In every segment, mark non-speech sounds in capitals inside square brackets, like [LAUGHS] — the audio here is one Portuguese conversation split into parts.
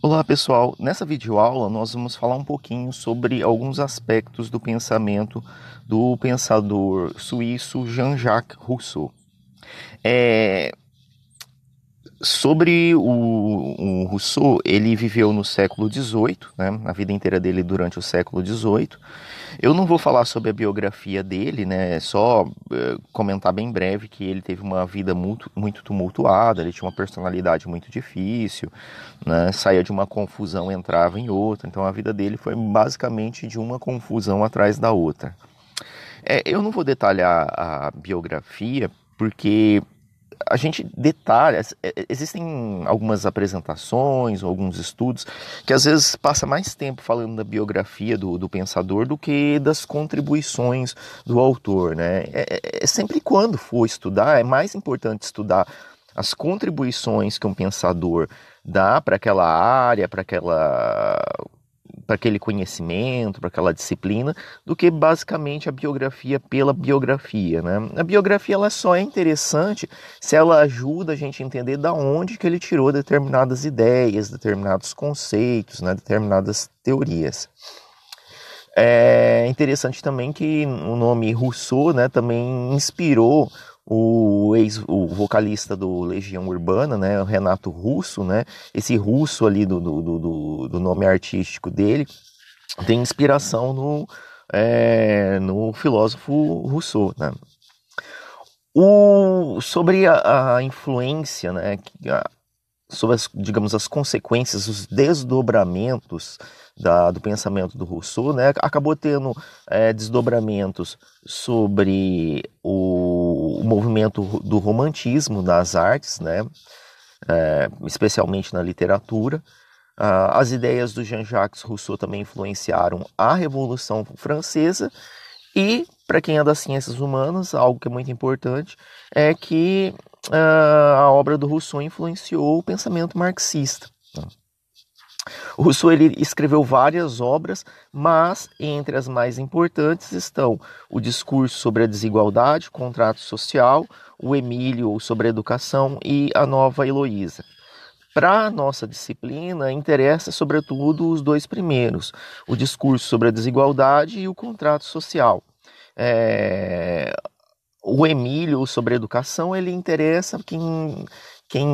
Olá pessoal, nessa videoaula nós vamos falar um pouquinho sobre alguns aspectos do pensamento do pensador suíço Jean-Jacques Rousseau. É, Sobre o, o, Rousseau, ele viveu no século XVIII, né, a vida inteira dele durante o século XVIII. Eu não vou falar sobre a biografia dele, né, é só uh, comentar bem breve que ele teve uma vida muito, muito tumultuada, ele tinha uma personalidade muito difícil, né, saía de uma confusão, entrava em outra, então a vida dele foi basicamente de uma confusão atrás da outra. É, eu não vou detalhar a biografia, porque a gente detalha, é, existem algumas apresentações, alguns estudos, que às vezes passa mais tempo falando da biografia do, do pensador do que das contribuições do autor, né? É, é, é sempre quando for estudar, é mais importante estudar as contribuições que um pensador dá para aquela área, para aquela para aquele conhecimento, para aquela disciplina, do que basicamente a biografia pela biografia, né? A biografia ela só é interessante se ela ajuda a gente a entender da onde que ele tirou determinadas ideias, determinados conceitos, né? determinadas teorias. É interessante também que o nome Rousseau né, também inspirou o ex o vocalista do Legião Urbana, né, o Renato Russo, né, esse Russo ali do, do, do, do nome artístico dele, tem inspiração no, é, no filósofo Rousseau, né. O, sobre a, a influência, né, a, sobre as, digamos, as consequências, os desdobramentos da, do pensamento do Rousseau, né, acabou tendo é, desdobramentos sobre o, o, movimento do romantismo nas artes, né, é, especialmente na literatura. as ideias do Jean-Jacques Rousseau também influenciaram a Revolução Francesa e, para quem é das ciências humanas, algo que é muito importante é que ah, a obra do Rousseau influenciou o pensamento marxista. Né? O Rousseau ele escreveu várias obras, mas entre as mais importantes estão o discurso sobre a desigualdade, o contrato social, o Emílio sobre a educação e a nova Heloísa. Para a nossa disciplina, interessa sobretudo os dois primeiros, o discurso sobre a desigualdade e o contrato social. É, o Emílio sobre educação ele interessa quem quem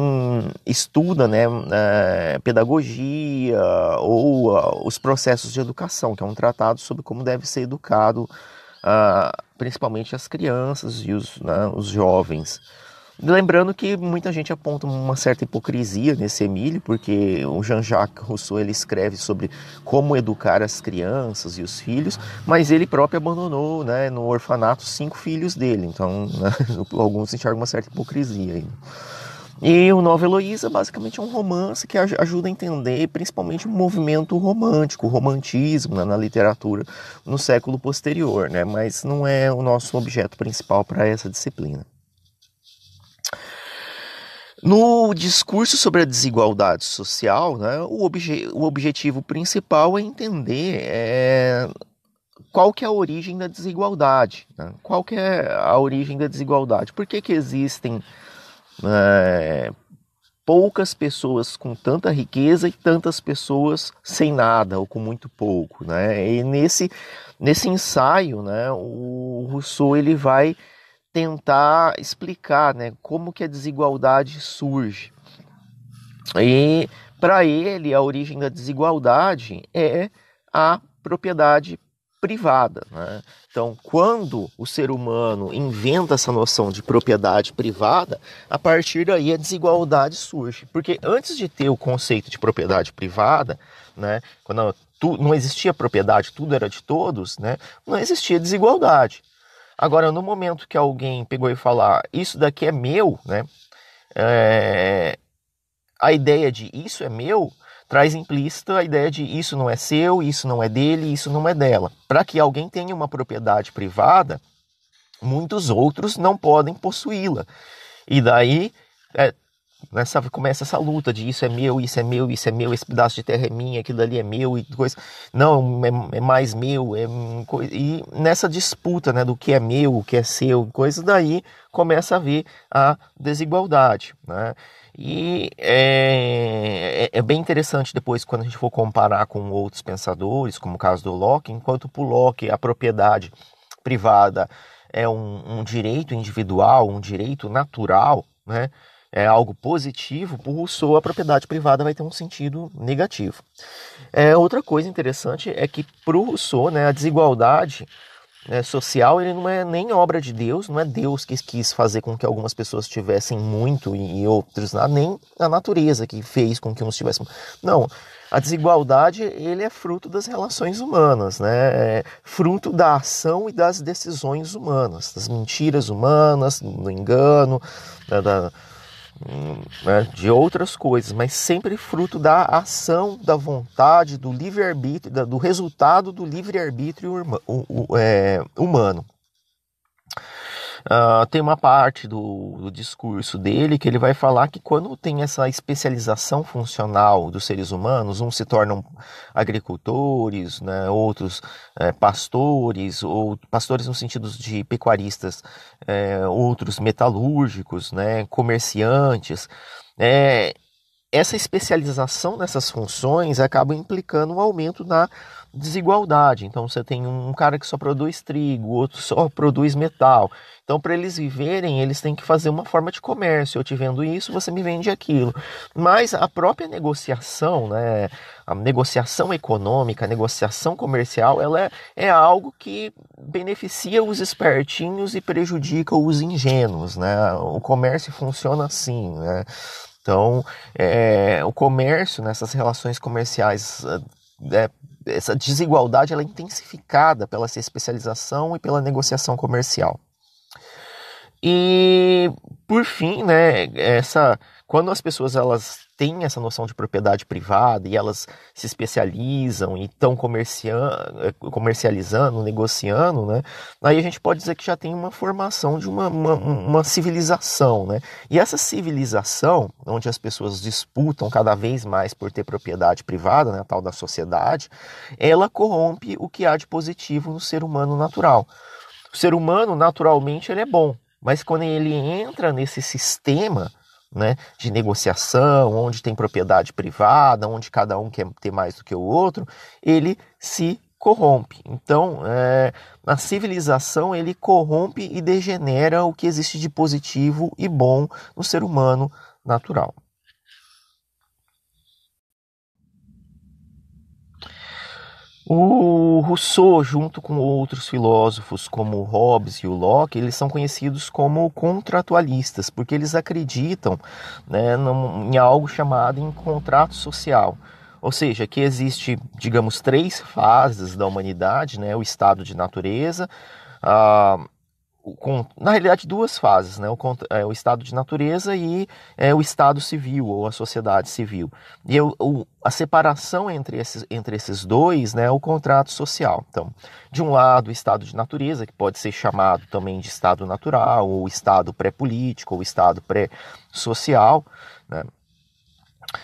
estuda né, é, pedagogia ou uh, os processos de educação, que é um tratado sobre como deve ser educado, uh, principalmente as crianças e os, né, os jovens. Lembrando que muita gente aponta uma certa hipocrisia nesse Emílio, porque o Jean-Jacques Rousseau ele escreve sobre como educar as crianças e os filhos, mas ele próprio abandonou né, no orfanato cinco filhos dele, então né, [LAUGHS] alguns enxergam uma certa hipocrisia aí. E o Nova Heloísa basicamente é um romance que ajuda a entender principalmente o movimento romântico, o romantismo né, na literatura no século posterior, né? mas não é o nosso objeto principal para essa disciplina. No discurso sobre a desigualdade social, né, o, obje o objetivo principal é entender é, qual que é a origem da desigualdade. Né? Qual que é a origem da desigualdade? Por que, que existem é, poucas pessoas com tanta riqueza e tantas pessoas sem nada ou com muito pouco? Né? E nesse, nesse ensaio, né, o Rousseau ele vai tentar explicar né, como que a desigualdade surge. E para ele, a origem da desigualdade é a propriedade privada. Né? Então, quando o ser humano inventa essa noção de propriedade privada, a partir daí a desigualdade surge. Porque antes de ter o conceito de propriedade privada, né, quando não existia propriedade, tudo era de todos, né, não existia desigualdade. Agora, no momento que alguém pegou e falar, isso daqui é meu, né? É... A ideia de isso é meu traz implícita a ideia de isso não é seu, isso não é dele, isso não é dela. Para que alguém tenha uma propriedade privada, muitos outros não podem possuí-la. E daí é, nessa né, Começa essa luta de isso é meu, isso é meu, isso é meu, esse pedaço de terra é minha, aquilo ali é meu e coisa. Não, é, é mais meu, é E nessa disputa, né, do que é meu, o que é seu, coisa daí começa a vir a desigualdade, né? E é, é, é, bem interessante depois quando a gente for comparar com outros pensadores, como o caso do Locke, enquanto para o Locke a propriedade privada é um, um direito individual, um direito natural, né? é algo positivo, para Rousseau a propriedade privada vai ter um sentido negativo. É, outra coisa interessante é que para o Rousseau né, a desigualdade né, social ele não é nem obra de Deus, não é Deus que quis fazer com que algumas pessoas tivessem muito e, e outros nada, nem a natureza que fez com que uns tivessem. Não, a desigualdade ele é fruto das relações humanas, né? É fruto da ação e das decisões humanas, das mentiras humanas, do engano, né, da, da né, de outras coisas, mas sempre fruto da ação, da vontade, do livre-arbítrio, do resultado do livre-arbítrio é, humano. Ah, tem uma parte do, do, discurso dele que ele vai falar que quando tem essa especialização funcional dos seres humanos, uns se tornam agricultores, né, outros é, pastores, ou pastores no sentido de pecuaristas, é, outros metalúrgicos, né, comerciantes. É, essa especialização nessas funções acaba implicando um aumento na desigualdade. Então você tem um cara que só produz trigo, outro [LAUGHS] só produz metal. Então para eles viverem, eles têm que fazer uma forma de comércio. Eu te vendo isso, você me vende aquilo. Mas a própria negociação, né, a negociação econômica, a negociação comercial, ela é, é algo que beneficia os espertinhos e prejudica os ingênuos, né? O comércio funciona assim, né? Então, é, o comércio, nessas né, relações comerciais é, essa desigualdade ela é intensificada pela especialização e pela negociação comercial. E por fim, né, essa quando as pessoas elas têm essa noção de propriedade privada e elas se especializam e estão eh, comercializando, negociando, né? Aí a gente pode dizer que já tem uma formação de uma, uma, uma, civilização, né? E essa civilização, onde as pessoas disputam cada vez mais por ter propriedade privada, né, a tal da sociedade, ela corrompe o que há de positivo no ser humano natural. O ser humano, naturalmente, ele é bom mas quando ele entra nesse sistema né, de negociação, onde tem propriedade privada, onde cada um quer ter mais do que o outro, ele se corrompe. Então, é, na civilização, ele corrompe e degenera o que existe de positivo e bom no ser humano natural. O Rousseau, junto com outros filósofos como Hobbes e o Locke, eles são conhecidos como contratualistas, porque eles acreditam né, em algo chamado em contrato social. Ou seja, que existe, digamos, três fases da humanidade, né, o estado de natureza, a com, na realidade, duas fases, né? o, é, o estado de natureza e é, o estado civil ou a sociedade civil. E eu, o, a separação entre esses, entre esses dois né, é o contrato social. Então, de um lado, o estado de natureza, que pode ser chamado também de estado natural, ou estado pré-político, ou estado pré-social, né?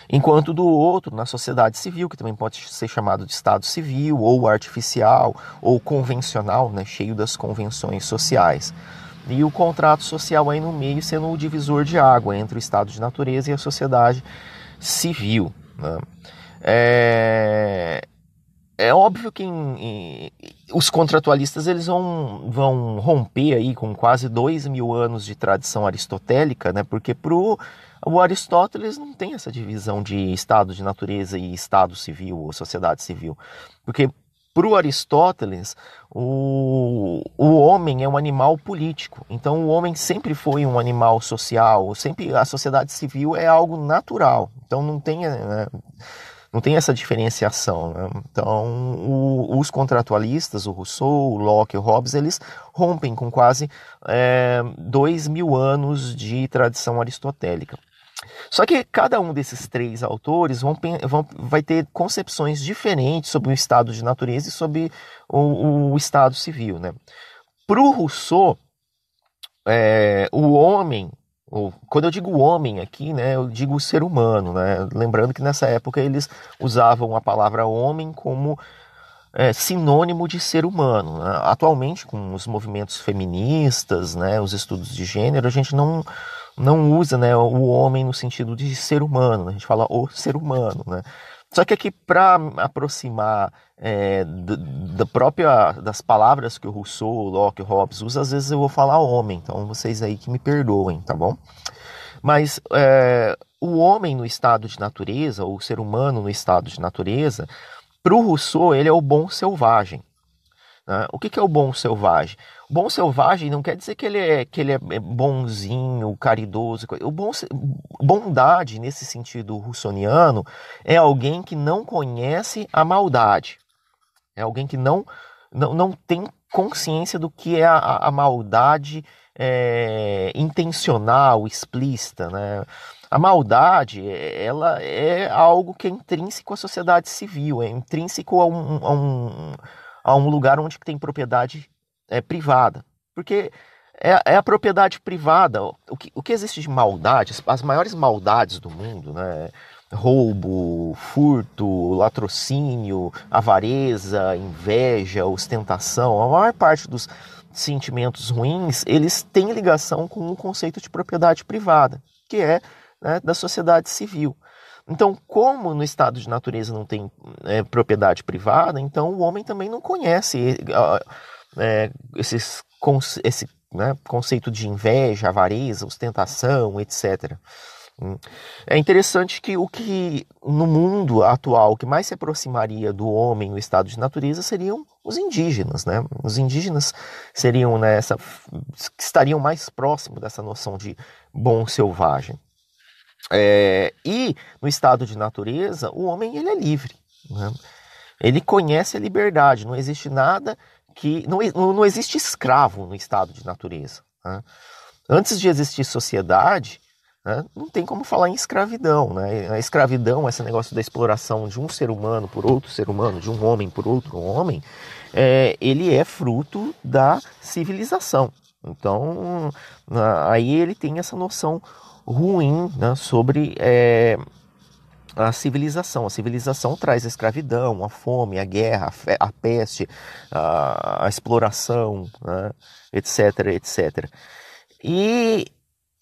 Enquanto do outro, na sociedade civil, que também pode ser chamado de Estado civil, ou artificial, ou convencional, né, cheio das convenções sociais. E o contrato social aí no meio sendo o divisor de água entre o Estado de natureza e a sociedade civil. Né? É é óbvio que em, em, os contratualistas eles vão, vão romper aí com quase dois mil anos de tradição aristotélica, né? Porque pro o Aristóteles não tem essa divisão de estado de natureza e estado civil ou sociedade civil, porque para o Aristóteles, o, o homem é um animal político. Então, o homem sempre foi um animal social. Sempre a sociedade civil é algo natural. Então, não tem né, não tem essa diferenciação. Né? Então, o, os contratualistas, o Rousseau, o Locke, o Hobbes, eles rompem com quase é, dois mil anos de tradição aristotélica. Só que cada um desses três autores vão, vão, vai ter concepções diferentes sobre o estado de natureza e sobre o, o estado civil. Né? Para o Rousseau, é, o homem quando eu digo homem aqui, né, eu digo ser humano, né? Lembrando que nessa época eles usavam a palavra homem como é, sinônimo de ser humano. Né? Atualmente, com os movimentos feministas, né, os estudos de gênero, a gente não não usa né, o homem no sentido de ser humano, né? a gente fala o ser humano, né? Só que aqui, para aproximar é, da própria das palavras que o Rousseau, Locke, Hobbes usam, às vezes eu vou falar homem, então vocês aí que me perdoem, tá bom? Mas é, o homem no estado de natureza, ou o ser humano no estado de natureza, para o Rousseau, ele é o bom selvagem. Né? O que, que é o bom selvagem? Bom selvagem não quer dizer que ele é, que ele é bonzinho, caridoso. O bom, bondade, nesse sentido russoniano, é alguém que não conhece a maldade. É alguém que não, não, não tem consciência do que é a, a maldade é, intencional, explícita, né? A maldade, é, ela é algo que é intrínseco à sociedade civil, é intrínseco a um, a um, a um lugar onde tem propriedade é, privada. Porque é, é a propriedade privada. O que, o que existe de maldade, as, as maiores maldades do mundo, né? É roubo, furto, latrocínio, avareza, inveja, ostentação, a maior parte dos sentimentos ruins, eles têm ligação com o conceito de propriedade privada, que é né, da sociedade civil. Então, como no estado de natureza não tem é, propriedade privada, então o homem também não conhece é, é, esses, esse né, conceito de inveja, avareza, ostentação, etc. Hum. É interessante que o que no mundo atual que mais se aproximaria do homem, o estado de natureza, seriam os indígenas, né? Os indígenas seriam nessa né, estariam mais próximos dessa noção de bom selvagem. É, e no estado de natureza, o homem ele é livre, né? Ele conhece a liberdade, não existe nada que não, não existe escravo no estado de natureza. Né? Antes de existir sociedade, né, não tem como falar em escravidão. Né? A escravidão, esse negócio da exploração de um ser humano por outro ser humano, de um homem por outro homem, é, ele é fruto da civilização. Então, aí ele tem essa noção ruim né, sobre é, a civilização. A civilização traz a escravidão, a fome, a guerra, a, fe, a peste, a, a exploração, né, etc, etc. E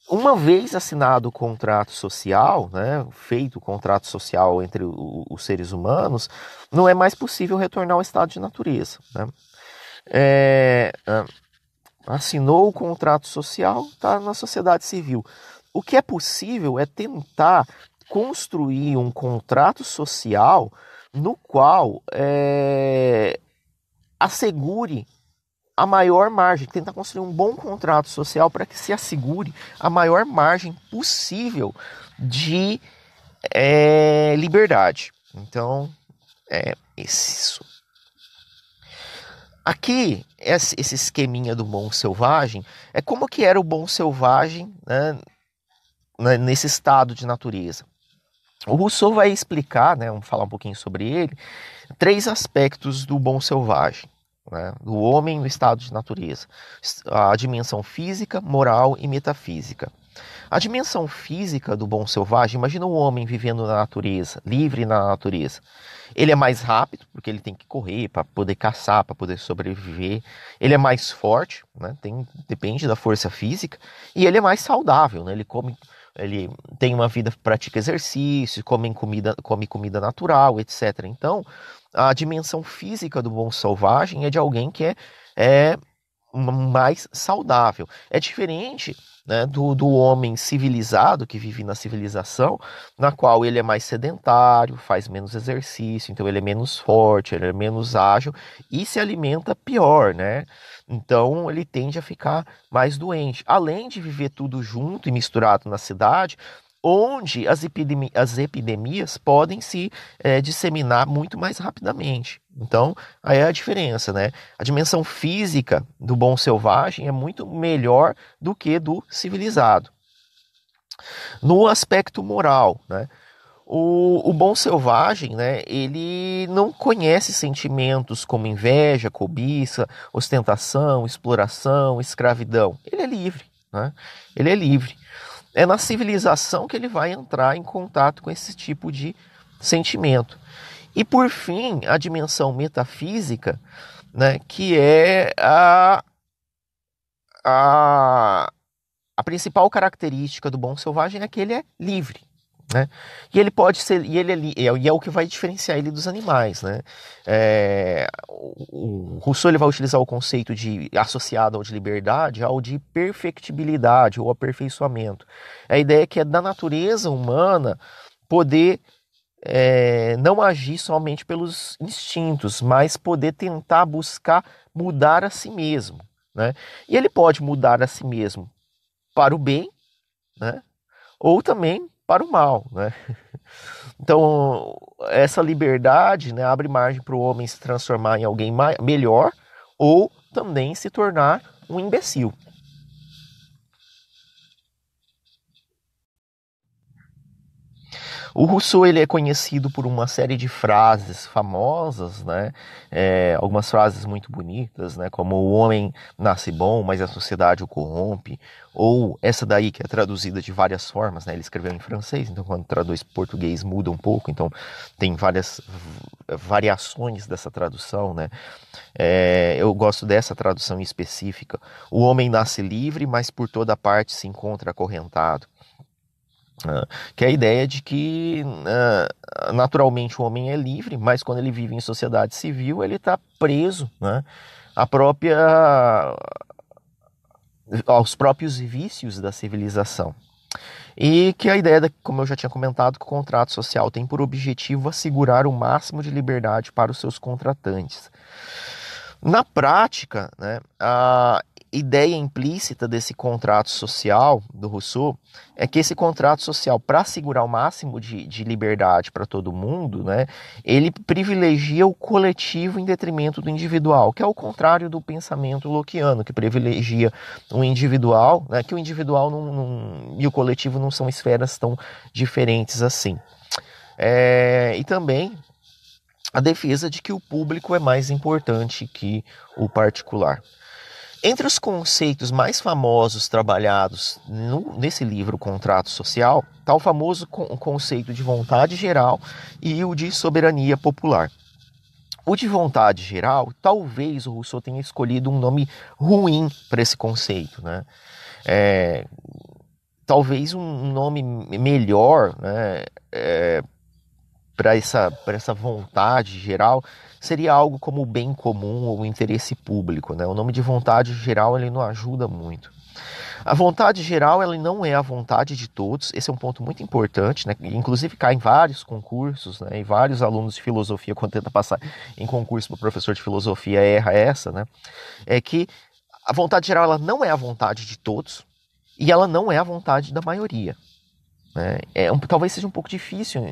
uma vez assinado o contrato social, né, feito o contrato social entre o, os seres humanos, não é mais possível retornar ao estado de natureza. Né? É, assinou o contrato social, está na sociedade civil. O que é possível é tentar construir um contrato social no qual é, assegure a maior margem, tentar construir um bom contrato social para que se assegure a maior margem possível de é, liberdade. Então, é isso. Aqui, esse esqueminha do bom selvagem é como que era o bom selvagem né, né nesse estado de natureza. O Rousseau vai explicar, né, vamos falar um pouquinho sobre ele, três aspectos do bom selvagem, né, do homem no estado de natureza: a dimensão física, moral e metafísica. A dimensão física do bom selvagem, imagina o um homem vivendo na natureza, livre na natureza. Ele é mais rápido, porque ele tem que correr para poder caçar, para poder sobreviver. Ele é mais forte, né? tem, depende da força física. E ele é mais saudável, né? ele come ele tem uma vida, pratica exercício, come comida, come comida natural, etc. Então, a dimensão física do bom selvagem é de alguém que é, é mais saudável. É diferente né, do, do homem civilizado que vive na civilização, na qual ele é mais sedentário, faz menos exercício, então ele é menos forte, ele é menos ágil e se alimenta pior, né? Então ele tende a ficar mais doente. Além de viver tudo junto e misturado na cidade, onde as, epidemi as epidemias podem se é, disseminar muito mais rapidamente. Então, aí é a diferença, né? A dimensão física do bom selvagem é muito melhor do que do civilizado. No aspecto moral, né? O, o, bom selvagem, né, ele não conhece sentimentos como inveja, cobiça, ostentação, exploração, escravidão. Ele é livre, né? Ele é livre é na civilização que ele vai entrar em contato com esse tipo de sentimento. E por fim, a dimensão metafísica, né, que é a, a, a principal característica do bom selvagem é que ele é livre. Né? E ele pode ser, e ele é, e é o que vai diferenciar ele dos animais. Né? É, o Rousseau ele vai utilizar o conceito de associado ao de liberdade ao de perfectibilidade ou aperfeiçoamento. A ideia é que é da natureza humana poder é, não agir somente pelos instintos, mas poder tentar buscar mudar a si mesmo. Né? E ele pode mudar a si mesmo para o bem, né? ou também para o mal, né? [LAUGHS] Então, essa liberdade né, abre margem para o homem se transformar em alguém melhor ou também se tornar um imbecil. O Rousseau ele é conhecido por uma série de frases famosas, né? É, algumas frases muito bonitas, né? Como o homem nasce bom, mas a sociedade o corrompe, ou essa daí que é traduzida de várias formas, né? Ele escreveu em francês, então quando traduz português muda um pouco, então tem várias variações dessa tradução, né? É, eu gosto dessa tradução específica. O homem nasce livre, mas por toda parte se encontra acorrentado que é a ideia de que naturalmente o homem é livre, mas quando ele vive em sociedade civil ele está preso né, à própria, aos próprios vícios da civilização. E que a ideia, como eu já tinha comentado, que o contrato social tem por objetivo assegurar o máximo de liberdade para os seus contratantes. Na prática, né, ideia implícita desse contrato social do Rousseau é que esse contrato social, para assegurar o máximo de, de liberdade para todo mundo, né, ele privilegia o coletivo em detrimento do individual, que é o contrário do pensamento loquiano, que privilegia o individual, né, que o individual não, não, e o coletivo não são esferas tão diferentes assim. É, e também a defesa de que o público é mais importante que o particular. Entre os conceitos mais famosos trabalhados no, nesse livro Contrato Social, está o famoso con conceito de vontade geral e o de soberania popular. O de vontade geral, talvez o Rousseau tenha escolhido um nome ruim para esse conceito, né? É, talvez um nome melhor, né? É, para essa, essa vontade geral seria algo como o bem comum ou o interesse público. Né? O nome de vontade geral ele não ajuda muito. A vontade geral ela não é a vontade de todos, esse é um ponto muito importante, né? inclusive cai em vários concursos, né? e vários alunos de filosofia, quando tenta passar em concurso para professor de filosofia, erra essa, né? é que a vontade geral ela não é a vontade de todos e ela não é a vontade da maioria. Né? É, um, talvez seja um pouco difícil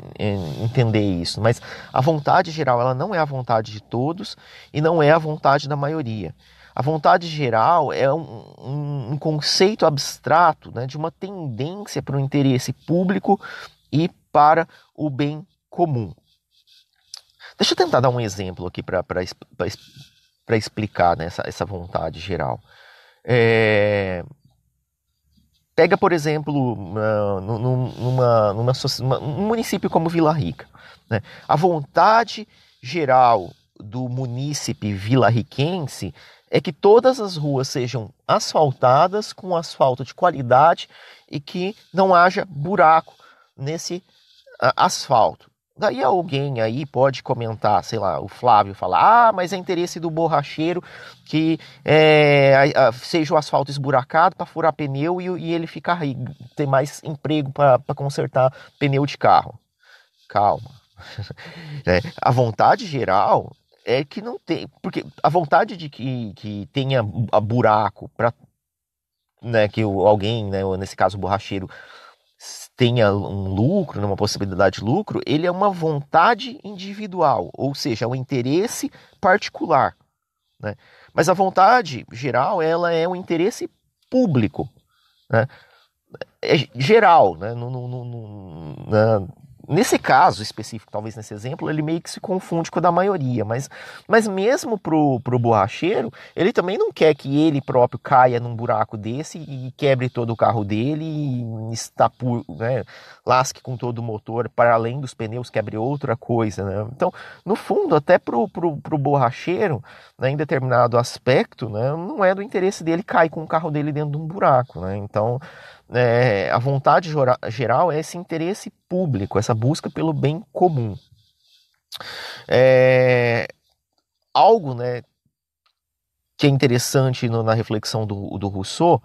entender isso, mas a vontade geral ela não é a vontade de todos e não é a vontade da maioria. A vontade geral é um, um, um conceito abstrato né, de uma tendência para o interesse público e para o bem comum. Deixa eu tentar dar um exemplo aqui para explicar né, essa, essa vontade geral. É, Pega, por exemplo, uh, numa, um município como Vila Rica. Né? A vontade geral do munícipe vilarriquense é que todas as ruas sejam asfaltadas com asfalto de qualidade e que não haja buraco nesse uh, asfalto. Daí alguém aí pode comentar, sei lá, o Flávio falar: ah, mas é interesse do borracheiro que é, seja o asfalto esburacado para furar pneu e, e ele ficar ter mais emprego para consertar pneu de carro. Calma. [LAUGHS] é, a vontade geral é que não tem, porque a vontade de que, que tenha ah, buraco para né, que alguém, né, nesse caso o borracheiro, tenha um lucro, né, uma possibilidade de lucro, ele é uma vontade individual, ou seja, é um interesse particular. Né? Mas a vontade geral, ela é um interesse público. Né? É, é geral, né? No, no, no, nesse caso específico, talvez nesse exemplo, ele meio que se confunde com o da maioria, mas, mas mesmo pro, pro borracheiro, ele também não quer que ele próprio caia num buraco desse e quebre todo o carro dele e estapu, né, lasque com todo o motor, para além dos pneus, quebre outra coisa, né? Então, no fundo, até pro, pro, pro borracheiro, né, em determinado aspecto, né, não é do interesse dele cair com o carro dele dentro de um buraco, né? Então, é, a vontade geral é esse interesse público, essa busca pelo bem comum. É, algo né, que é interessante no, na reflexão do, do Rousseau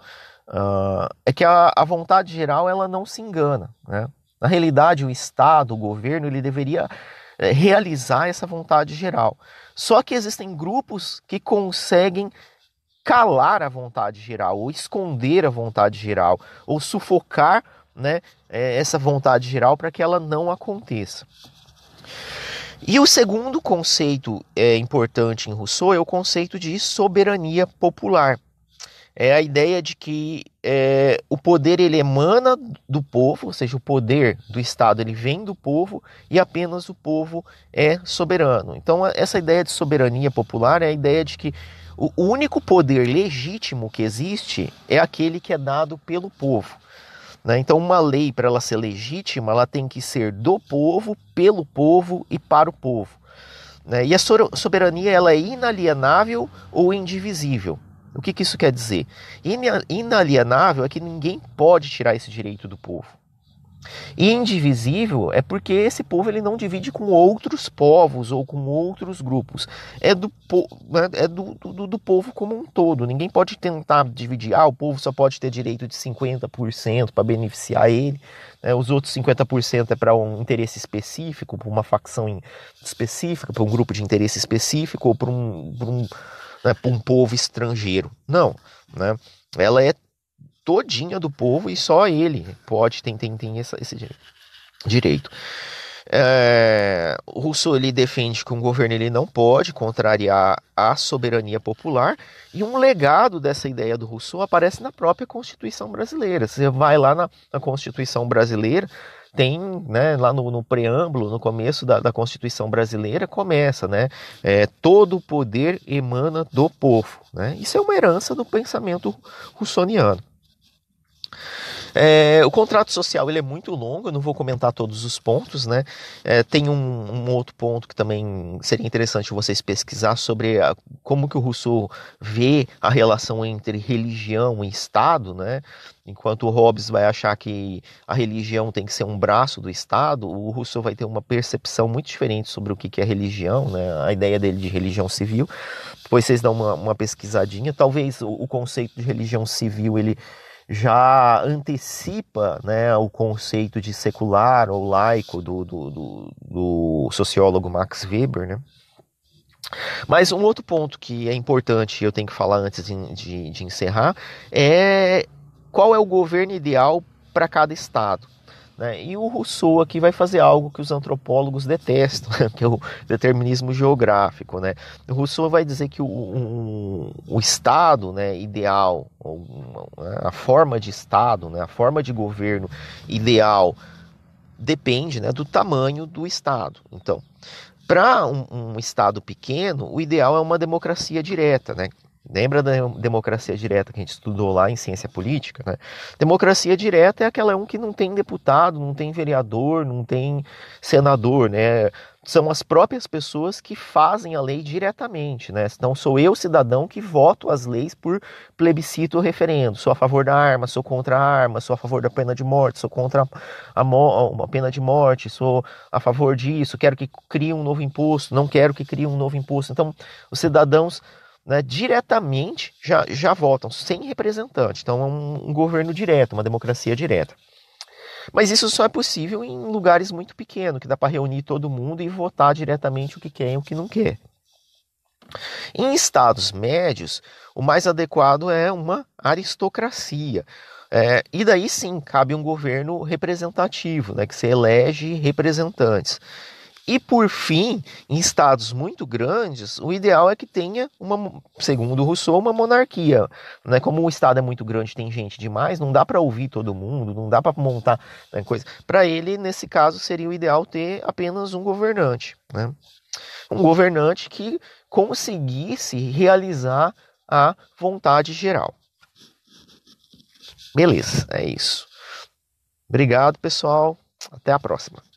uh, é que a, a, vontade geral ela não se engana. Né? Na realidade, o Estado, o governo, ele deveria é, realizar essa vontade geral. Só que existem grupos que conseguem calar a vontade geral, ou esconder a vontade geral, ou sufocar né, é, essa vontade geral para que ela não aconteça. E o segundo conceito é, importante em Rousseau é o conceito de soberania popular. É a ideia de que é, o poder ele emana do povo, ou seja, o poder do Estado ele vem do povo e apenas o povo é soberano. Então essa ideia de soberania popular é a ideia de que o único poder legítimo que existe é aquele que é dado pelo povo. Né? Então, uma lei, para ela ser legítima, ela tem que ser do povo, pelo povo e para o povo. Né? E a soberania ela é inalienável ou indivisível. O que, que isso quer dizer? Inalienável é que ninguém pode tirar esse direito do povo. E indivisível é porque esse povo ele não divide com outros povos ou com outros grupos. É do, né, é do, do, do povo como um todo. Ninguém pode tentar dividir. Ah, o povo só pode ter direito de 50% para beneficiar ele. Né? Os outros 50% é para um interesse específico, para uma facção específica, para um grupo de interesse específico ou para um, um, né, um povo estrangeiro. Não. Né? Ela é todinha do povo e só ele pode, tem, tem, tem essa, esse direito. É, o Rousseau ele defende que um governo ele não pode contrariar a soberania popular e um legado dessa ideia do Rousseau aparece na própria Constituição brasileira. Você vai lá na, na Constituição brasileira, tem né, lá no, no, preâmbulo, no começo da, da Constituição brasileira, começa, né? É, todo poder emana do povo. Né? Isso é uma herança do pensamento russoniano. É, o contrato social ele é muito longo, eu não vou comentar todos os pontos, né? É, tem um, um, outro ponto que também seria interessante vocês pesquisar sobre a, como que o Rousseau vê a relação entre religião e Estado, né? Enquanto o Hobbes vai achar que a religião tem que ser um braço do Estado, o Rousseau vai ter uma percepção muito diferente sobre o que é religião, né? a ideia dele de religião civil. Depois vocês dão uma, uma pesquisadinha. Talvez o, o conceito de religião civil ele já antecipa né, o conceito de secular ou laico do, do, do, do sociólogo Max Weber, né? Mas um outro ponto que é importante, eu tenho que falar antes de, de, de encerrar, é qual é o governo ideal para cada estado. Né? E o Rousseau aqui vai fazer algo que os antropólogos detestam, [LAUGHS] que é o determinismo geográfico. Né? O Rousseau vai dizer que o, um, o Estado né, ideal, né, a forma de Estado, né, a forma de governo ideal, depende né, do tamanho do Estado. Então, para um, um, Estado pequeno, o ideal é uma democracia direta, né, Lembra da democracia direta que a gente estudou lá em ciência política? Né? Democracia direta é aquela um que não tem deputado, não tem vereador, não tem senador, né? São as próprias pessoas que fazem a lei diretamente, né? Então sou eu, cidadão, que voto as leis por plebiscito ou referendo. Sou a favor da arma, sou contra a arma, sou a favor da pena de morte, sou contra a uma pena de morte, sou a favor disso, quero que crie um novo imposto, não quero que crie um novo imposto. Então, os cidadãos né, diretamente já, já votam, sem representante. Então é um, um, governo direto, uma democracia direta. Mas isso só é possível em lugares muito pequenos, que dá para reunir todo mundo e votar diretamente o que quer e o que não quer. Em estados médios, o mais adequado é uma aristocracia. É, e daí sim cabe um governo representativo, né, que se elege representantes. E por fim, em estados muito grandes, o ideal é que tenha uma, segundo Rousseau, uma monarquia. Né? Como o estado é muito grande, tem gente demais, não dá para ouvir todo mundo, não dá para montar né, coisa. Para ele, nesse caso, seria o ideal ter apenas um governante, né? um governante que conseguisse realizar a vontade geral. Beleza, é isso. Obrigado, pessoal. Até a próxima.